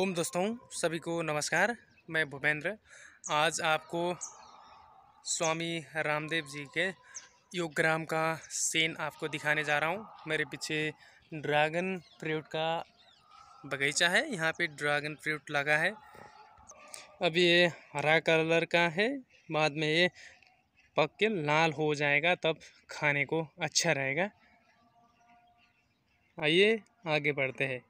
ओम दोस्तों सभी को नमस्कार मैं भूपेंद्र आज आपको स्वामी रामदेव जी के योगग्राम का सीन आपको दिखाने जा रहा हूँ मेरे पीछे ड्रैगन फ्रूट का बगीचा है यहाँ पे ड्रैगन फ्रूट लगा है अब ये हरा कलर का है बाद में ये पक के लाल हो जाएगा तब खाने को अच्छा रहेगा आइए आगे बढ़ते हैं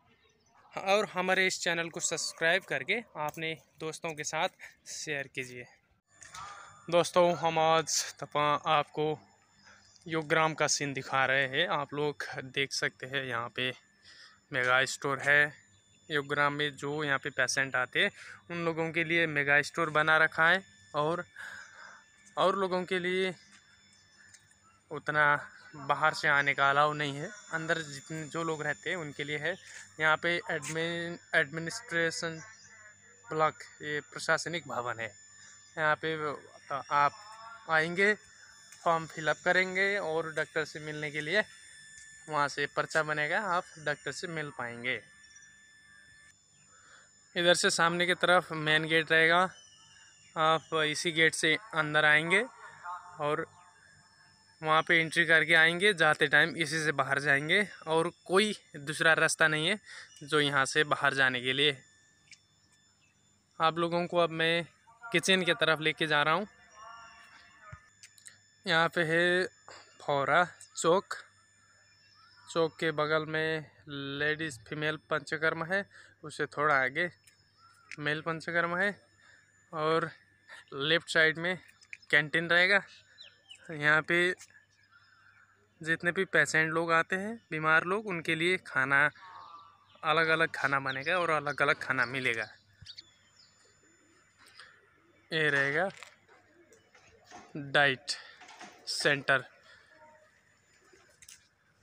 और हमारे इस चैनल को सब्सक्राइब करके आपने दोस्तों के साथ शेयर कीजिए दोस्तों हम आज तपा आपको योग्राम का सीन दिखा रहे हैं आप लोग देख सकते हैं यहाँ पे मेगा स्टोर है योग्राम में जो यहाँ पे पेशेंट आते हैं उन लोगों के लिए मेगा स्टोर बना रखा है और और लोगों के लिए उतना बाहर से आने का अलाव नहीं है अंदर जितने जो लोग रहते हैं उनके लिए है यहाँ पे एडमिन एडमिनिस्ट्रेशन ब्लॉक ये प्रशासनिक भवन है यहाँ पे तो आप आएंगे फॉर्म फिलअप करेंगे और डॉक्टर से मिलने के लिए वहाँ से पर्चा बनेगा आप डॉक्टर से मिल पाएंगे इधर से सामने की तरफ मेन गेट रहेगा आप इसी गेट से अंदर आएंगे और वहाँ पे एंट्री करके आएंगे जाते टाइम इसी से बाहर जाएंगे और कोई दूसरा रास्ता नहीं है जो यहाँ से बाहर जाने के लिए आप लोगों को अब मैं किचन की तरफ लेके जा रहा हूँ यहाँ पे है फौरा चौक चौक के बगल में लेडीज़ फीमेल पंचकर्म है उससे थोड़ा आगे मेल पंचकर्म है और लेफ़्ट साइड में कैंटीन रहेगा यहाँ पे जितने भी पेशेंट लोग आते हैं बीमार लोग उनके लिए खाना अलग अलग खाना बनेगा और अलग अलग खाना मिलेगा ये रहेगा डाइट सेंटर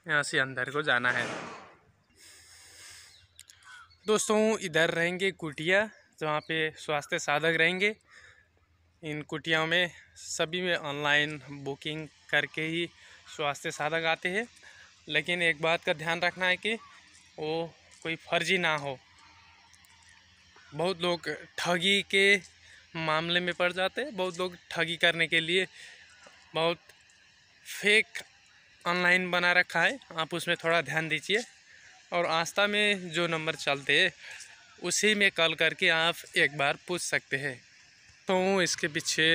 यहाँ से अंदर को जाना है दोस्तों इधर रहेंगे कुटिया जहाँ पे स्वास्थ्य साधक रहेंगे इन कुटियाओं में सभी में ऑनलाइन बुकिंग करके ही स्वास्थ्य साधक आते हैं लेकिन एक बात का ध्यान रखना है कि वो कोई फर्जी ना हो बहुत लोग ठगी के मामले में पड़ जाते हैं बहुत लोग ठगी करने के लिए बहुत फेक ऑनलाइन बना रखा है आप उसमें थोड़ा ध्यान दीजिए और आस्था में जो नंबर चलते हैं उसी में कॉल करके आप एक बार पूछ सकते हैं तो इसके पीछे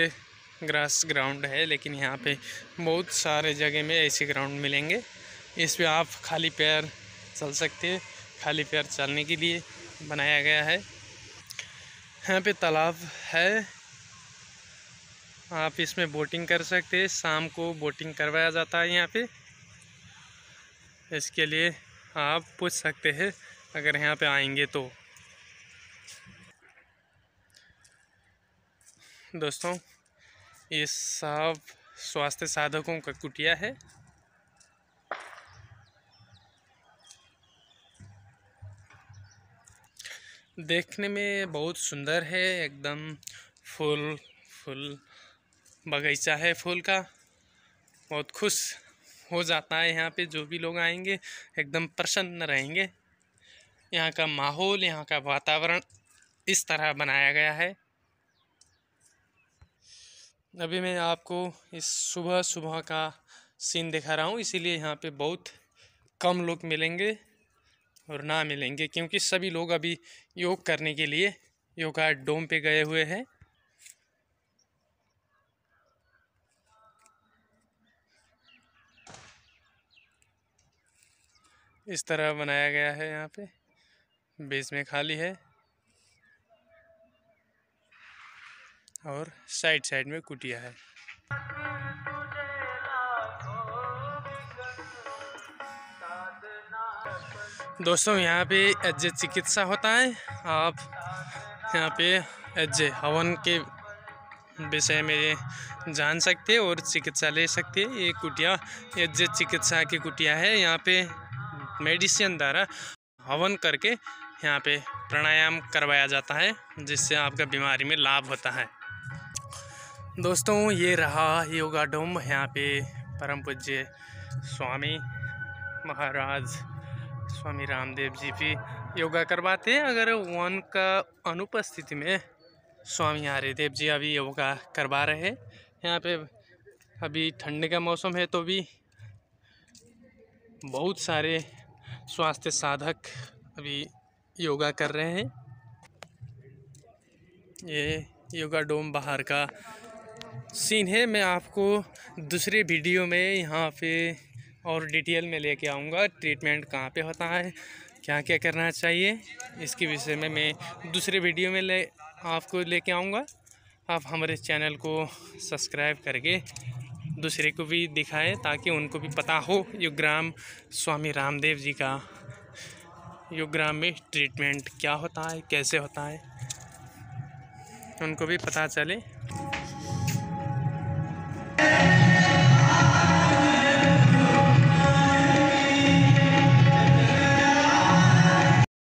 ग्रास ग्राउंड है लेकिन यहाँ पे बहुत सारे जगह में ऐसे ग्राउंड मिलेंगे इस पर आप खाली पैर चल सकते हैं खाली पैर चलने के लिए बनाया गया है यहाँ पे तालाब है आप इसमें बोटिंग कर सकते हैं शाम को बोटिंग करवाया जाता है यहाँ पे इसके लिए आप पूछ सकते हैं अगर यहाँ पे आएंगे तो दोस्तों ये सब स्वास्थ्य साधकों का कुटिया है देखने में बहुत सुंदर है एकदम फूल फूल बगीचा है फूल का बहुत खुश हो जाता है यहाँ पे जो भी लोग आएंगे एकदम प्रसन्न रहेंगे यहाँ का माहौल यहाँ का वातावरण इस तरह बनाया गया है अभी मैं आपको इस सुबह सुबह का सीन दिखा रहा हूँ इसीलिए यहाँ पे बहुत कम लोग मिलेंगे और ना मिलेंगे क्योंकि सभी लोग अभी योग करने के लिए योगा डोम पे गए हुए हैं इस तरह बनाया गया है यहाँ पे बेस में खाली है और साइड साइड में कुटिया है दोस्तों यहाँ पे एज चिकित्सा होता है आप यहाँ पे एज हवन के विषय में जान सकते और चिकित्सा ले सकते हैं ये कुटिया एज चिकित्सा की कुटिया है यहाँ पे मेडिसिन द्वारा हवन करके यहाँ पे प्राणायाम करवाया जाता है जिससे आपका बीमारी में लाभ होता है दोस्तों ये रहा योगा डोम यहाँ पे परम पूज्य स्वामी महाराज स्वामी रामदेव जी भी योगा करवाते हैं अगर वन का अनुपस्थिति में स्वामी देव जी अभी योगा करवा रहे हैं यहाँ पे अभी ठंड का मौसम है तो भी बहुत सारे स्वास्थ्य साधक अभी योगा कर रहे हैं ये योगा डोम बाहर का सीन है मैं आपको दूसरे वीडियो में यहाँ पे और डिटेल में लेके आऊँगा ट्रीटमेंट कहाँ पे होता है क्या क्या करना चाहिए इसके विषय में मैं दूसरे वीडियो में ले आपको लेके आऊँगा आप हमारे चैनल को सब्सक्राइब करके दूसरे को भी दिखाएं ताकि उनको भी पता हो ग्राम स्वामी रामदेव जी का यो ग्राम में ट्रीटमेंट क्या होता है कैसे होता है उनको भी पता चले